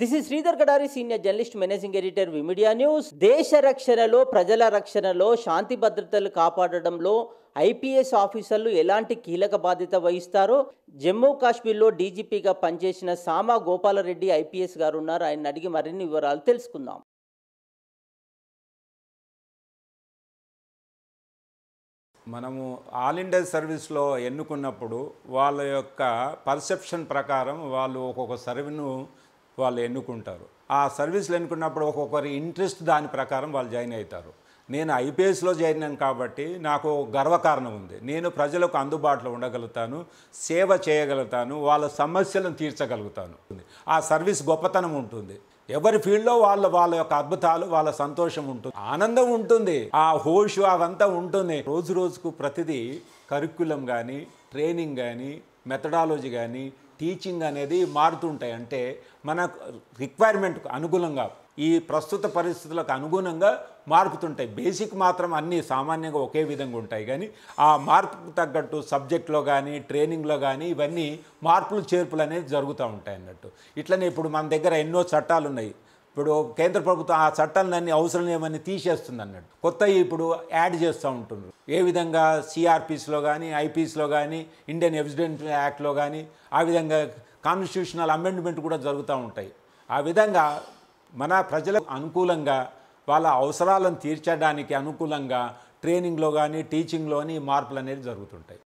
this is Sridhar Kadari senior journalist managing editor V Media news దేశ రక్షణలో ప్రజల రక్షణలో శాంతి భద్రతలు కాపాడడంలో ఐపీఎస్ ఆఫీసర్లు ఎలాంటి కీలక బాధ్యత వహిస్తారో జమ్మూ కాశ్మీర్లో డీజీపీగా పనిచేసిన సామా గోపాలరెడ్డి ఐపీఎస్ గారు ఉన్నారు ఆయన అడిగి మరిన్ని వివరాలు తెలుసుకుందాం మనము ఆల్ ఇండియా సర్వీస్లో ఎన్నుకున్నప్పుడు వాళ్ళ యొక్క పర్సెప్షన్ ప్రకారం వాళ్ళు ఒక్కొక్క సర్వీను వాళ్ళు ఎన్నుకుంటారు ఆ సర్వీస్లు ఎన్నుకున్నప్పుడు ఒక్కొక్కరి ఇంట్రెస్ట్ దాని ప్రకారం వాళ్ళు జాయిన్ అవుతారు నేను ఐపీఎస్లో జాయిన్ అయ్యాను కాబట్టి నాకు గర్వకారణం ఉంది నేను ప్రజలకు అందుబాటులో ఉండగలుగుతాను సేవ చేయగలుగుతాను వాళ్ళ సమస్యలను తీర్చగలుగుతాను ఆ సర్వీస్ గొప్పతనం ఉంటుంది ఎవరి ఫీల్డ్లో వాళ్ళ వాళ్ళ యొక్క అద్భుతాలు వాళ్ళ సంతోషం ఉంటుంది ఆనందం ఉంటుంది ఆ హోషు అవంతా ఉంటుంది రోజు రోజుకు ప్రతిదీ కరిక్యులం కానీ ట్రైనింగ్ కానీ మెథడాలజీ కానీ టీచింగ్ అనేది మారుతుంటాయి అంటే మన రిక్వైర్మెంట్కు అనుగుణంగా ఈ ప్రస్తుత పరిస్థితులకు అనుగుణంగా మార్పుతుంటాయి బేసిక్ మాత్రం అన్నీ సామాన్యంగా ఒకే విధంగా ఉంటాయి కానీ ఆ మార్పుకు తగ్గట్టు సబ్జెక్ట్లో కానీ ట్రైనింగ్లో కానీ ఇవన్నీ మార్పులు చేర్పులు అనేవి జరుగుతూ ఉంటాయి అన్నట్టు ఇట్లనే ఇప్పుడు మన దగ్గర ఎన్నో చట్టాలు ఉన్నాయి ఇప్పుడు కేంద్ర ప్రభుత్వం ఆ చట్టాలన్నీ అవసరం లేవని తీసేస్తుంది అన్నట్టు కొత్త ఇప్పుడు యాడ్ చేస్తూ ఉంటున్నారు ఏ విధంగా సిఆర్పిస్లో కానీ ఐపీఎస్లో కానీ ఇండియన్ ఎవిడెన్స్ యాక్ట్లో కానీ ఆ విధంగా కాన్స్టిట్యూషనల్ అమెండ్మెంట్ కూడా జరుగుతూ ఉంటాయి ఆ విధంగా మన ప్రజలకు అనుకూలంగా వాళ్ళ అవసరాలను తీర్చడానికి అనుకూలంగా ట్రైనింగ్లో కానీ టీచింగ్లోని మార్పులు అనేవి జరుగుతుంటాయి